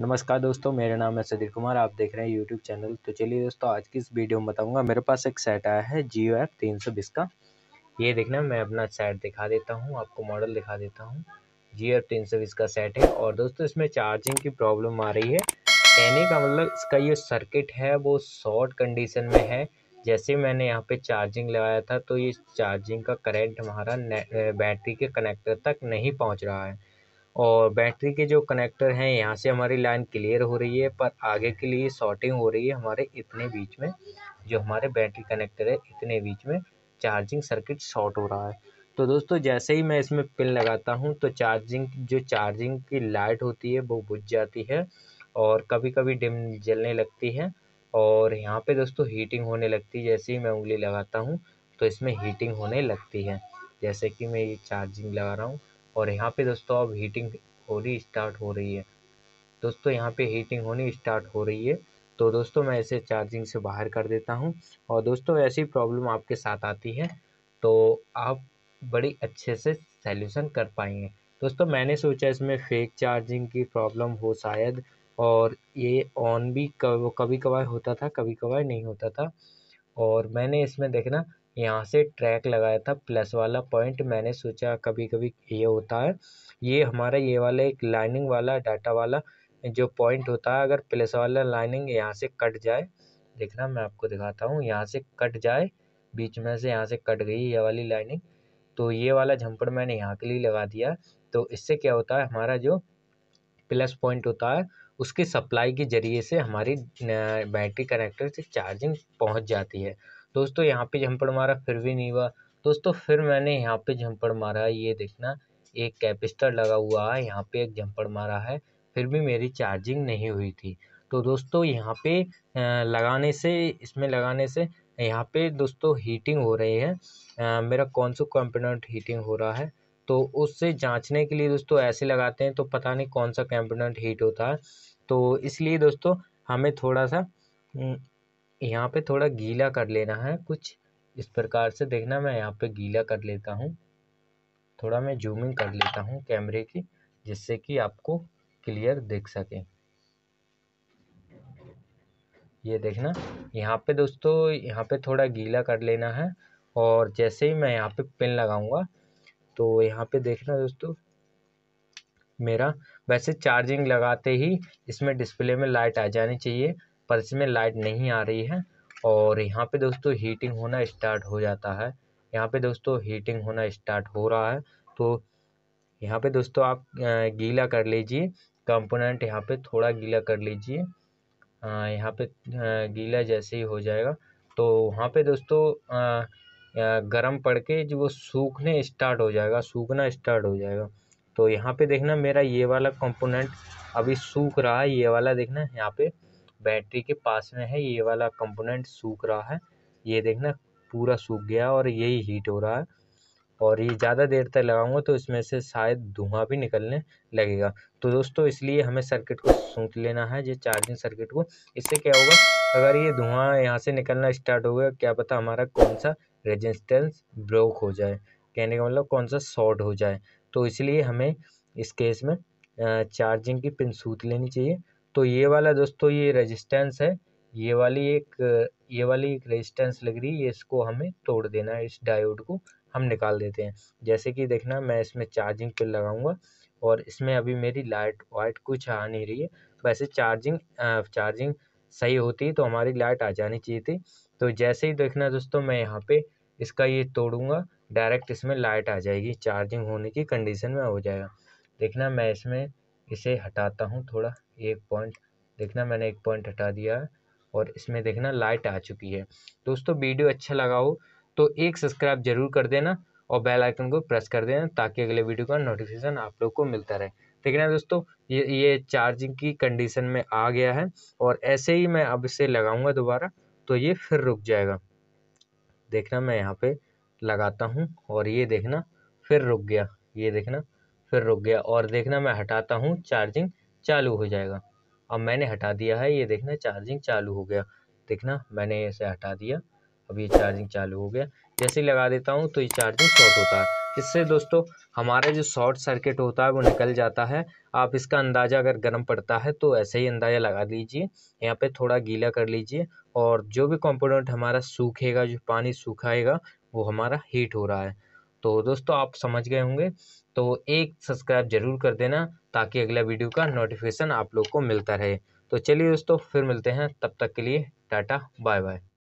नमस्कार दोस्तों मेरा नाम है सदीर कुमार आप देख रहे हैं यूट्यूब चैनल तो चलिए दोस्तों आज की इस वीडियो में बताऊंगा मेरे पास एक सेट आया है जियो एफ तीन सौ बीस का ये देखना मैं अपना सेट दिखा देता हूँ आपको मॉडल दिखा देता हूँ जियो एफ तीन सौ बीस का सेट है और दोस्तों इसमें चार्जिंग की प्रॉब्लम आ रही है कहने का मतलब इसका ये सर्किट है वो शॉर्ट कंडीशन में है जैसे मैंने यहाँ पे चार्जिंग लगाया था तो ये चार्जिंग का करेंट हमारा बैटरी eh, के कनेक्टर तक नहीं पहुँच रहा है और बैटरी के जो कनेक्टर हैं यहाँ से हमारी लाइन क्लियर हो रही है पर आगे के लिए शॉर्टिंग हो रही है हमारे इतने बीच में जो हमारे बैटरी कनेक्टर है इतने बीच में चार्जिंग सर्किट शॉर्ट हो रहा है तो दोस्तों जैसे ही मैं इसमें पिन लगाता हूँ तो चार्जिंग जो चार्जिंग की लाइट होती है वो बुझ जाती है और कभी कभी डिम जलने लगती है और यहाँ पे दोस्तों हीटिंग होने लगती है जैसे ही मैं उंगली लगाता हूँ तो इसमें हीटिंग होने लगती है जैसे कि मैं ये चार्जिंग लगा रहा हूँ और यहाँ पे दोस्तों अब हीटिंग होनी स्टार्ट हो रही है दोस्तों यहाँ पे हीटिंग होनी स्टार्ट हो रही है तो दोस्तों मैं इसे चार्जिंग से बाहर कर देता हूँ और दोस्तों ऐसी प्रॉब्लम आपके साथ आती है तो आप बड़ी अच्छे से सल्यूशन कर पाएंगे दोस्तों मैंने सोचा इसमें फेक चार्जिंग की प्रॉब्लम हो शायद और ये ऑन भी कभी कभार होता था कभी कभार नहीं होता था और मैंने इसमें देखना यहाँ से ट्रैक लगाया था प्लस वाला पॉइंट मैंने सोचा कभी कभी ये होता है ये हमारा ये वाला एक लाइनिंग वाला डाटा वाला जो पॉइंट होता है अगर प्लस वाला लाइनिंग यहाँ से कट जाए देखना मैं आपको दिखाता हूँ यहाँ से कट जाए बीच में से यहाँ से कट गई ये वाली लाइनिंग तो ये वाला झंपड़ मैंने यहाँ के लिए लगा दिया तो इससे क्या होता है हमारा जो प्लस पॉइंट होता है उसकी सप्लाई के ज़रिए से हमारी बैटरी कनेक्टर से चार्जिंग पहुँच जाती है दोस्तों यहाँ पे झंपड़ मारा फिर भी नहीं हुआ दोस्तों फिर मैंने यहाँ पे जंपड़ मारा ये देखना एक कैपेसिटर लगा हुआ है यहाँ पे एक झम्पड़ मारा है फिर भी मेरी चार्जिंग नहीं हुई थी तो दोस्तों यहाँ पे लगाने से इसमें लगाने से यहाँ पे दोस्तों हीटिंग हो रही है मेरा कौन सा कंपोनेंट हीटिंग हो रहा है तो उससे जांचने के लिए दोस्तों ऐसे लगाते हैं तो पता नहीं कौन सा कंपोनेंट हीट होता है तो इसलिए दोस्तों हमें थोड़ा सा यहाँ पे थोड़ा गीला कर लेना है कुछ इस प्रकार से देखना मैं यहाँ पे गीला कर लेता हूँ थोड़ा मैं जूमिंग कर लेता हूँ कैमरे की जिससे कि आपको क्लियर देख सके ये देखना यहाँ पे दोस्तों यहाँ पे थोड़ा गीला कर लेना है और जैसे ही मैं यहाँ पे पिन लगाऊंगा तो यहाँ पे देखना दोस्तों मेरा वैसे चार्जिंग लगाते ही इसमें डिस्प्ले में लाइट आ जानी चाहिए पर इसमें लाइट नहीं आ रही है और यहाँ पे दोस्तों हीटिंग होना स्टार्ट हो जाता है यहाँ पे दोस्तों हीटिंग होना स्टार्ट हो रहा है तो यहाँ पे दोस्तों आप गीला कर लीजिए कंपोनेंट यहाँ पे थोड़ा गीला कर लीजिए यहाँ पे गीला जैसे ही हो जाएगा तो वहाँ पे दोस्तों गर्म पड़ के जो वो सूखने स्टार्ट हो जाएगा सूखना स्टार्ट हो जाएगा तो यहाँ पे देखना मेरा ये वाला कंपोनेंट अभी सूख रहा है ये वाला देखना यहाँ पे बैटरी के पास में है ये वाला कंपोनेंट सूख रहा है ये देखना पूरा सूख गया और यही हीट हो रहा है और ये ज़्यादा देर तक लगाऊंगा तो इसमें से शायद धुआं भी निकलने लगेगा तो दोस्तों इसलिए हमें सर्किट को सूख लेना है ये चार्जिंग सर्किट को इससे क्या होगा अगर ये धुआं यहाँ से निकलना स्टार्ट हो गया क्या पता हमारा कौन सा रेजिस्टेंस ब्रोक हो जाए कहने का मतलब कौन सा शॉर्ट हो जाए तो इसलिए हमें इस केस में चार्जिंग की पिन सूत लेनी चाहिए तो ये वाला दोस्तों ये रेजिस्टेंस है ये वाली एक ये वाली एक रेजिस्टेंस लग रही है इसको हमें तोड़ देना है इस डायोड को हम निकाल देते हैं जैसे कि देखना मैं इसमें चार्जिंग पे लगाऊंगा और इसमें अभी मेरी लाइट वाइट कुछ आ नहीं रही है वैसे चार्जिंग चार्जिंग सही होती तो हमारी लाइट आ जानी चाहिए थी तो जैसे ही देखना दोस्तों मैं यहाँ पर इसका ये तोड़ूंगा डायरेक्ट इसमें लाइट आ जाएगी चार्जिंग होने की कंडीशन में हो जाएगा देखना मैं इसमें इसे हटाता हूँ थोड़ा एक पॉइंट देखना मैंने एक पॉइंट हटा दिया और इसमें देखना लाइट आ चुकी है दोस्तों वीडियो अच्छा लगा हो तो एक सब्सक्राइब जरूर कर देना और बेल आइकन को प्रेस कर देना ताकि अगले वीडियो का नोटिफिकेशन आप लोग को मिलता रहे देखना दोस्तों ये ये चार्जिंग की कंडीशन में आ गया है और ऐसे ही मैं अब इसे लगाऊंगा दोबारा तो ये फिर रुक जाएगा देखना मैं यहाँ पे लगाता हूँ और ये देखना फिर रुक गया ये देखना फिर रुक गया और देखना मैं हटाता हूँ चार्जिंग चालू हो जाएगा अब मैंने हटा दिया है ये देखना चार्जिंग चालू हो गया देखना मैंने इसे हटा दिया अब ये चार्जिंग चालू हो गया जैसे ही लगा देता हूँ तो ये चार्जिंग शॉर्ट होता है इससे दोस्तों हमारा जो शॉर्ट सर्किट होता है वो निकल जाता है आप इसका अंदाज़ा अगर गर्म पड़ता है तो ऐसे ही अंदाज़ा लगा लीजिए यहाँ पे थोड़ा गीला कर लीजिए और जो भी कंपोनेंट हमारा सूखेगा जो पानी सूखाएगा वो हमारा हीट हो रहा है तो दोस्तों आप समझ गए होंगे तो एक सब्सक्राइब जरूर कर देना ताकि अगला वीडियो का नोटिफिकेशन आप लोग को मिलता रहे तो चलिए दोस्तों फिर मिलते हैं तब तक के लिए टाटा बाय बाय